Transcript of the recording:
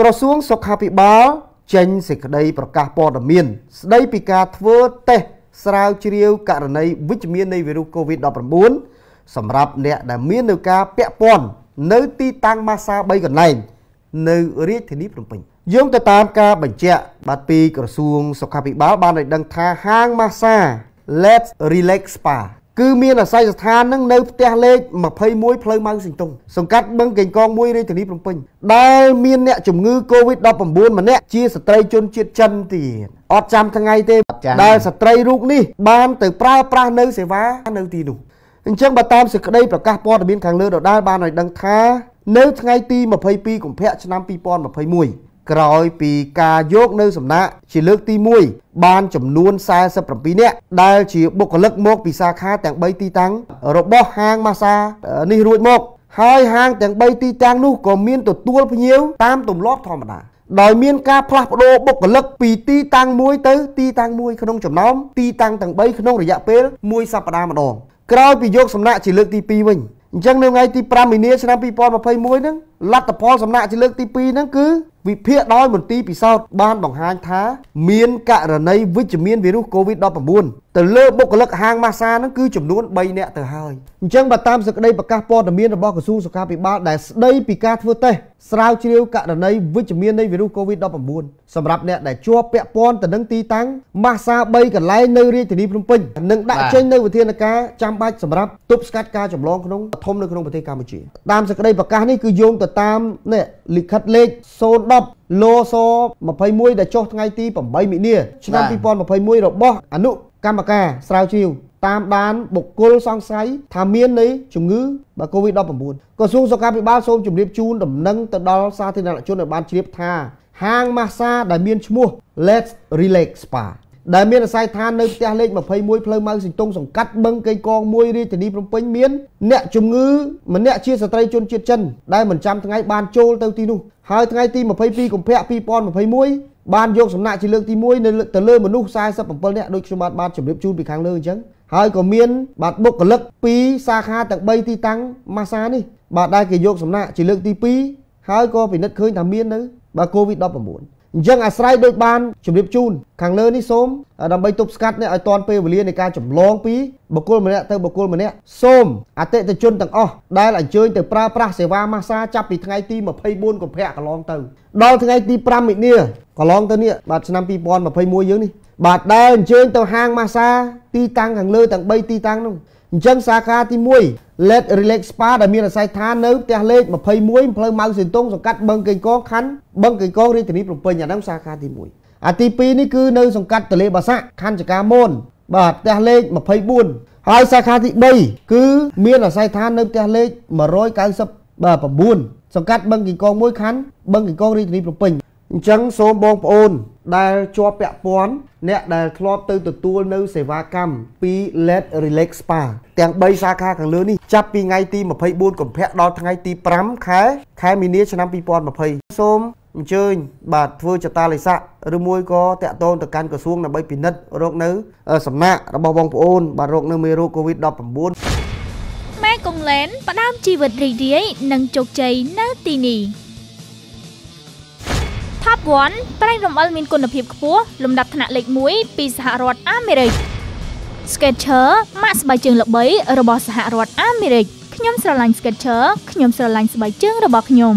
ក្រសួងសុខាភិបាលចេញសេចក្តីប្រកាសព័ត៌មានស្តីពីការធ្វើតេស្តស្រាវជ្រាវករណីវិជ្ជមាននៃវីរុស COVID-19 សម្រាប់អ្នកដែលមាននៅការពាក់ព័ន្ធនៅទីតាំងម៉ាសា3កន្លែងនៅរាជធានីភ្នំពេញយោងទៅតាមការបញ្ជាក់បាទពីក្រសួងសុខាភិបាលបានឲ្យដឹងថាហាងម៉ាសា Let's Relax Spa គឺមានអាស័យស្ថាននឹងនៅផ្ទះលេខ21ផ្លូវម៉ៅសិង្ហតុងសង្កាត់បឹងកេងកងមួយរាជធានីភ្នំពេញដែលមានអ្នកជំងឺ Covid-19 ម្នាក់ជាស្ត្រីជនជាតិចិនទៀតអត់ចាំថ្ងៃទេដែលស្ត្រីរូបនេះបានទៅប្រើប្រាស់នៅសេវា នៅទីនោះអញ្ចឹងបើតាមសេចក្តីប្រកាសព័ត៌មានខាងលើដដាលបានឲ្យដឹងថានៅ ថ្ងៃទី22កុម្ភៈឆ្នាំ2021ក្រោយពីការយកនៅសំណាក់ជាលើកទី1បានចំនួន47នាក់ដែលជាបុគ្គលិកមកពីសាខាទាំង3ទីតាំងរបស់ហាងម៉ាសានេះរួចមកហើយហាងទាំង3ទីតាំងនោះក៏មានទទួលភ្ញៀវតាមទម្លាប់ធម្មតាដោយមានការផ្លាស់ប្ដូរបុគ្គលិកពីទីតាំងមួយទៅទីតាំងមួយក្នុងចំណោមទីតាំងទាំង3ក្នុងរយៈពេលមួយសប្តាហ៍ម្ដងក្រោយពីយកសំណាក់ជាលើកទី2វិញអញ្ចឹងនៅថ្ងៃទី5មីនាឆ្នាំ2021ហ្នឹងលទ្ធផលសំណាក់ជាលើកទី2ហ្នឹងគឺវិភាគដោយមន្ទីរពិសោធន៍បានបង្ហាញថាមានករណីវិជ្ជមានវីរុស COVID-19 ទៅលើបុគ្គលិកហាងម៉ាស្សាហ្នឹងគឺចំនួន3នាក់ទៅហើយអញ្ចឹងបើតាមសេចក្តីប្រកាសព័ត៌មានរបស់ក្រសួងសុខាភិបាលដែលស្ដីពីការធ្វើតេស្តស្រាវជ្រាវករណីវិជ្ជមាននៃវីរុស COVID-19 សម្រាប់អ្នកដែលជាប់ពាក់ព័ន្ធទៅនឹងទីតាំងម៉ាស្សា3កន្លែងនៅរាជធានីភ្នំពេញនិងដាក់ចេញនៅវិធានការចាំបាច់សម្រាប់ទប់ស្កាត់ការចម្លងក្នុងធំនៅក្នុងប្រទេសកម្ពុជាតាមសេចក្តីប្រកាសនេះគឺយោងទៅតាមនេះលិខិតលេខ010លោស21ដែលចុះថ្ងៃទី8មិនិនាឆ្នាំ2021របស់អនុកម្មការស្រាវជ្រាវតាមដានបុគ្គលសង្ស័យថាមាននៃជំងឺបាទ COVID-19 ក្រសួងសុខាភិបាលសូមជម្រាបជូនដំណឹងទៅដល់សាធារណជនឲ្យបានជ្រាបថាហាងម៉ាស្សាដែលមានឈ្មោះ Let's Relax Spa ដែលមានអាស័យដ្ឋាននៅផ្ទះលេខ21ផ្លូវម៉ៅសិង្ទងសង្កាត់បឹងកេងកងមួយរាជធានីភ្នំពេញមានអ្នកជំងឺម្នាក់ជាស្ត្រីជនជាតិចិនដែលមិនចាំថ្ងៃបានចូលទៅទីនោះហើយថ្ងៃទី22កុម្ភៈ2021បានយកសំណាក់ជាលើកទី1នៅទៅលើមនុស្ស47នាក់ដោយខ្ញុំបានបានជម្រាបជូនពីខាងលើអញ្ចឹងហើយក៏មានបាទបុគ្គលិកពីសាខាទាំង3ទីតាំងម៉ាសានេះបាទដែលគេយកសំណាក់ជាលើកទី2ហើយក៏ពិនិត្យឃើញថាមាននៅបាទ COVID-19 អញ្ចឹងអាស្រ័យដូចបានជំរាបជូនខាងលើនេះសូមដើម្បីទប់ស្កាត់នេះឲ្យតាន់ពេលវេលានៃការចម្លងពីបុគ្គលម្នាក់ទៅបុគ្គលម្នាក់សូមអតិថិជនទាំងអស់ដែលអញ្ជើញទៅប្រើប្រាស់សេវាម៉ាស្សាចាប់ពីថ្ងៃទី24កុម្ភៈកន្លងទៅដល់ថ្ងៃទី5មិនិនាកន្លងទៅនេះបាទឆ្នាំ2021យើងនេះបាទដែលអញ្ជើញទៅហាងម៉ាស្សា ទីតាំងខាងលើទាំង3ទីតាំងនោះអញ្ចឹងសាខាទី1 Let Relax Spa ដែលមានអាស័យដ្ឋាននៅផ្ទះលេខ21ផ្លូវម៉ៅសេនតុងសង្កាត់បឹងកេងកងខណ្ឌបឹងកេងកងរាជធានីភ្នំពេញអាហ្នឹងសាខាទី1អាទី2នេះគឺនៅសង្កាត់ទលេបាសាក់ខណ្ឌចកាមូនបាទផ្ទះលេខ24ហើយសាខាទី3គឺមានអាស័យដ្ឋាននៅផ្ទះលេខ199សង្កាត់បឹងកេងកង1ខណ្ឌបឹងកេងកងរាជធានីភ្នំពេញអញ្ចឹងសូមបងប្អូនដែលជាប់ពាក់ព័ន្ធអ្នកដែលធ្លាប់ទៅទទួលនៅសេវាកម្មពី Let Relax Spa ទាំង3សាខាខាងលើនេះចាប់ពីថ្ងៃទី24កុម្ភៈដល់ថ្ងៃទី5ខែ ខែមីនាឆ្នាំ2020សូមអញ្ជើញ បាទធ្វើចតាលិស័កឬមួយក៏តាក់ទងទៅកាន់ក្រសួងដើម្បីពិនិត្យរោគនៅសំណាក់របស់បងប្អូនបាទរោគនៅមេរោគ COVID-19 មេកុងឡែនផ្ដើមជីវិតរីករាយនិងជោគជ័យនៅទីនេះវ៉ាន់ប្រេងរំអិលមានគុណភាពខ្ពស់លំដាប់ថ្នាក់លេខ1ពីសហរដ្ឋអាមេរិក Sketcher ម៉ាកស្បែកជើងល្បីរបស់សហរដ្ឋអាមេរិកខ្ញុំ ស្រឡាញ់ Sketcher ខ្ញុំស្រឡាញ់ស្បែកជើងរបស់ខ្ញុំ